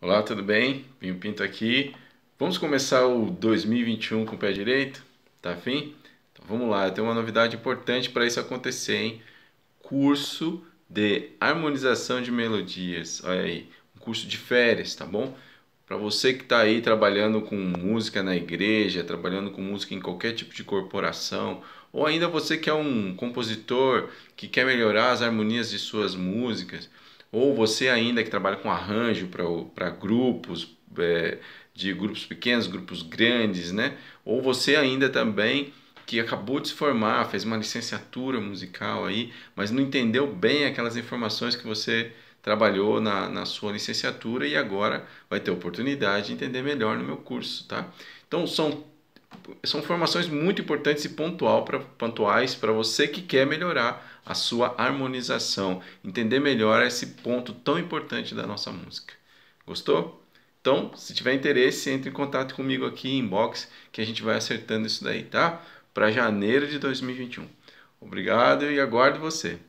Olá, tudo bem? Pinho Pinto aqui. Vamos começar o 2021 com o pé direito? Tá afim? Então vamos lá, tem uma novidade importante para isso acontecer, hein? Curso de harmonização de melodias. Olha aí, um curso de férias, tá bom? Para você que está aí trabalhando com música na igreja, trabalhando com música em qualquer tipo de corporação, ou ainda você que é um compositor que quer melhorar as harmonias de suas músicas, ou você ainda que trabalha com arranjo para grupos, é, de grupos pequenos, grupos grandes, né? Ou você ainda também que acabou de se formar, fez uma licenciatura musical aí, mas não entendeu bem aquelas informações que você trabalhou na, na sua licenciatura e agora vai ter oportunidade de entender melhor no meu curso, tá? Então são são informações muito importantes e pontual pra, pontuais para você que quer melhorar a sua harmonização, entender melhor esse ponto tão importante da nossa música. Gostou? Então, se tiver interesse, entre em contato comigo aqui em inbox que a gente vai acertando isso daí, tá? Para janeiro de 2021. Obrigado e aguardo você.